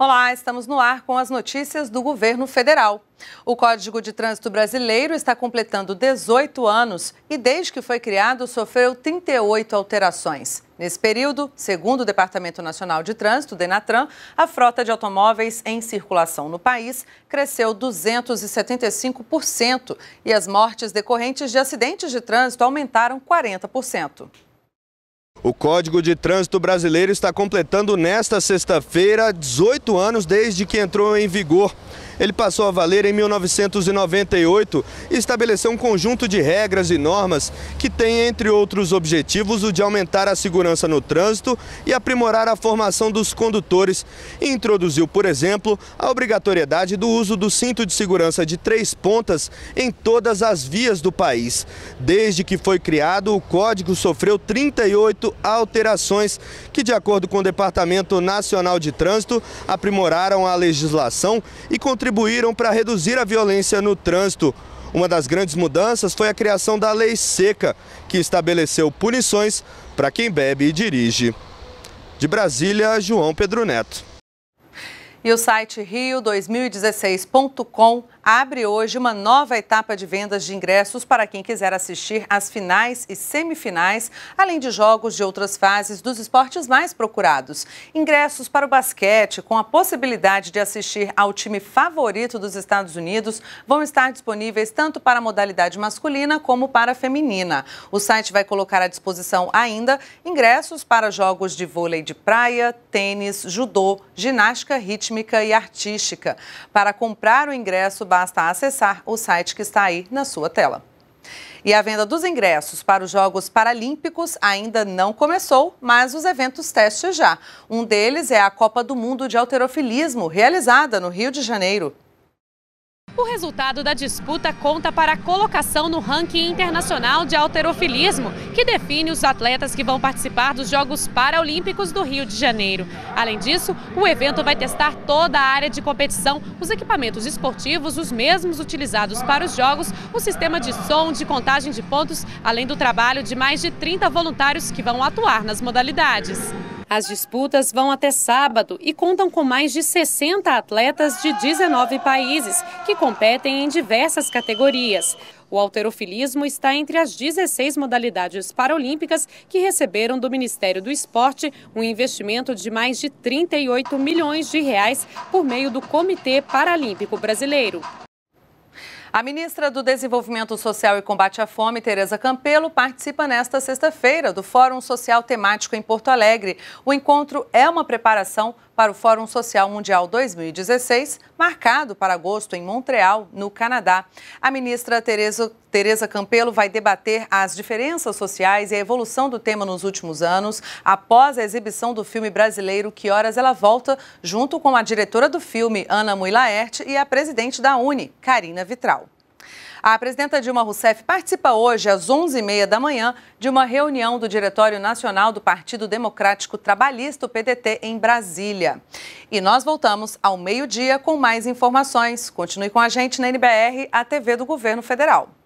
Olá, estamos no ar com as notícias do governo federal. O Código de Trânsito Brasileiro está completando 18 anos e, desde que foi criado, sofreu 38 alterações. Nesse período, segundo o Departamento Nacional de Trânsito, Denatran, a frota de automóveis em circulação no país cresceu 275% e as mortes decorrentes de acidentes de trânsito aumentaram 40%. O Código de Trânsito Brasileiro está completando nesta sexta-feira 18 anos desde que entrou em vigor. Ele passou a valer em 1998 e estabeleceu um conjunto de regras e normas que tem, entre outros objetivos, o de aumentar a segurança no trânsito e aprimorar a formação dos condutores. E introduziu, por exemplo, a obrigatoriedade do uso do cinto de segurança de três pontas em todas as vias do país. Desde que foi criado, o código sofreu 38 alterações que, de acordo com o Departamento Nacional de Trânsito, aprimoraram a legislação e contribuíram contribuíram para reduzir a violência no trânsito. Uma das grandes mudanças foi a criação da Lei Seca, que estabeleceu punições para quem bebe e dirige. De Brasília, João Pedro Neto. E o site rio2016.com abre hoje uma nova etapa de vendas de ingressos para quem quiser assistir às finais e semifinais, além de jogos de outras fases dos esportes mais procurados. Ingressos para o basquete, com a possibilidade de assistir ao time favorito dos Estados Unidos, vão estar disponíveis tanto para a modalidade masculina como para a feminina. O site vai colocar à disposição ainda ingressos para jogos de vôlei de praia, tênis, judô, ginástica rítmica rítmica e artística. Para comprar o ingresso, basta acessar o site que está aí na sua tela. E a venda dos ingressos para os Jogos Paralímpicos ainda não começou, mas os eventos testes já. Um deles é a Copa do Mundo de Alterofilismo, realizada no Rio de Janeiro. O resultado da disputa conta para a colocação no ranking internacional de alterofilismo, que define os atletas que vão participar dos Jogos Paralímpicos do Rio de Janeiro. Além disso, o evento vai testar toda a área de competição, os equipamentos esportivos, os mesmos utilizados para os jogos, o sistema de som, de contagem de pontos, além do trabalho de mais de 30 voluntários que vão atuar nas modalidades. As disputas vão até sábado e contam com mais de 60 atletas de 19 países que competem em diversas categorias. O alterofilismo está entre as 16 modalidades paralímpicas que receberam do Ministério do Esporte um investimento de mais de 38 milhões de reais por meio do Comitê Paralímpico Brasileiro. A ministra do Desenvolvimento Social e Combate à Fome, Tereza Campelo, participa nesta sexta-feira do Fórum Social Temático em Porto Alegre. O encontro é uma preparação para o Fórum Social Mundial 2016, marcado para agosto em Montreal, no Canadá. A ministra Tereza, Tereza Campelo vai debater as diferenças sociais e a evolução do tema nos últimos anos, após a exibição do filme brasileiro Que Horas Ela Volta, junto com a diretora do filme, Ana Mui Laerte, e a presidente da Uni, Karina Vitral. A presidenta Dilma Rousseff participa hoje, às 11h30 da manhã, de uma reunião do Diretório Nacional do Partido Democrático Trabalhista, o PDT, em Brasília. E nós voltamos ao meio-dia com mais informações. Continue com a gente na NBR, a TV do Governo Federal.